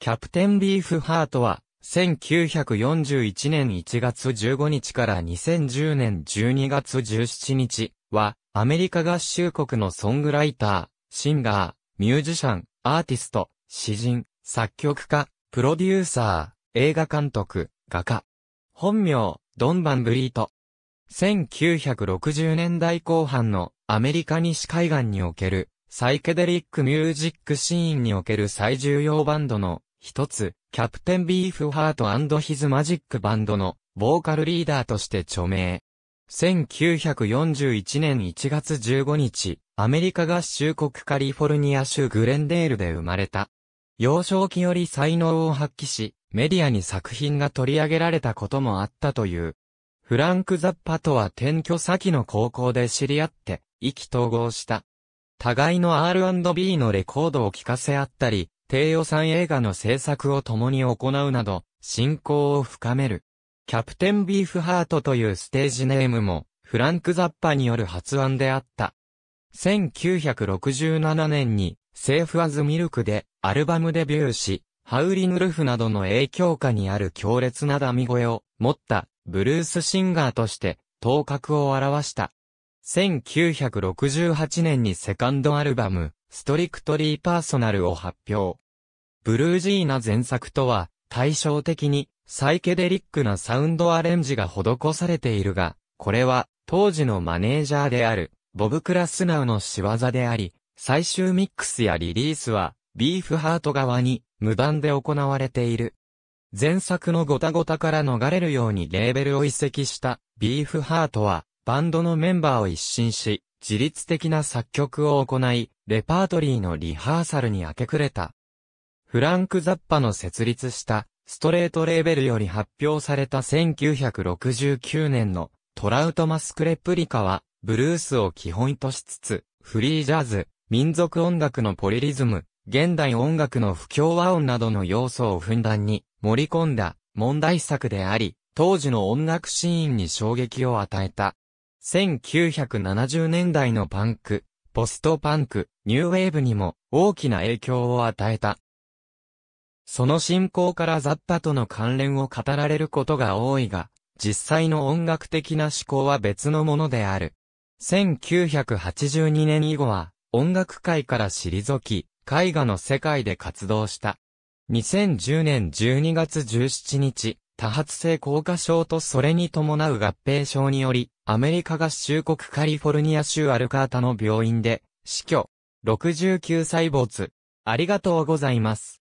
キャプテンビーフハートは、1941年1月15日から2010年12月17日は、アメリカ合衆国のソングライター、シンガー、ミュージシャン、アーティスト、詩人、作曲家、プロデューサー、映画監督、画家。本名、ドン・バン・ブリート。1960年代後半のアメリカ西海岸におけるサイケデリックミュージックシーンにおける最重要バンドの一つ、キャプテンビーフハートヒズマジックバンドの、ボーカルリーダーとして著名。1941年1月15日、アメリカ合衆国カリフォルニア州グレンデールで生まれた。幼少期より才能を発揮し、メディアに作品が取り上げられたこともあったという。フランク・ザッパとは転居先の高校で知り合って、意気投合した。互いの R&B のレコードを聴かせ合ったり、低予算映画の制作を共に行うなど、信仰を深める。キャプテンビーフハートというステージネームも、フランク・ザッパによる発案であった。1967年に、セーフ・アズ・ミルクで、アルバムデビューし、ハウリン・ウルフなどの影響下にある強烈なダミ声を持ったブルースシンガーとして頭角を現した。1968年にセカンドアルバムストリクトリーパーソナルを発表。ブルージーな前作とは、対照的に、サイケデリックなサウンドアレンジが施されているが、これは、当時のマネージャーである、ボブ・クラスナウの仕業であり、最終ミックスやリリースは、ビーフハート側に、無断で行われている。前作のゴタゴタから逃れるようにレーベルを移籍した、ビーフハートは、バンドのメンバーを一新し、自律的な作曲を行い、レパートリーのリハーサルに明け暮れた。フランク・ザッパの設立した、ストレートレーベルより発表された1969年のトラウトマスクレプリカは、ブルースを基本としつつ、フリージャズ、民族音楽のポリリズム、現代音楽の不協和音などの要素をふんだんに盛り込んだ問題作であり、当時の音楽シーンに衝撃を与えた。1970年代のパンク、ポストパンク、ニューウェーブにも大きな影響を与えた。その信仰からザッパとの関連を語られることが多いが、実際の音楽的な思考は別のものである。1982年以後は、音楽界から退き、絵画の世界で活動した。2010年12月17日、多発性硬化症とそれに伴う合併症により、アメリカ合衆国カリフォルニア州アルカータの病院で、死去。69歳没。ありがとうございます。